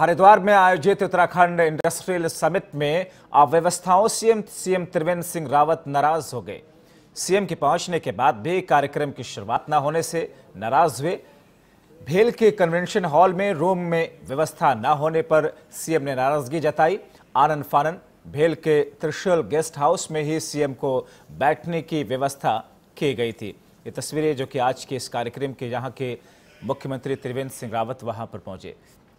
हरिद्वार में आयोजित Uttarakhand industrial summit में अव्यवस्थाओं सीएम सीएम त्रिवेंद्र सिंह रावत नाराज हो गए सीएम के पहुंचने के बाद भी कार्यक्रम की शुरुआत न होने से नाराज हुए भेल के कन्वेंशन हॉल में रूम में व्यवस्था न होने पर सीएम ने नाराजगी जताई आनंद फानन भेल के त्रिशूल गेस्ट हाउस में ही सीएम को बैठने की व्यवस्था की गई थी ये तस्वीरें जो कि आज के इस कार्यक्रम के यहाँ के मुख्यमंत्री त्रिवेंद्र सिंह रावत वहां पर पहुंचे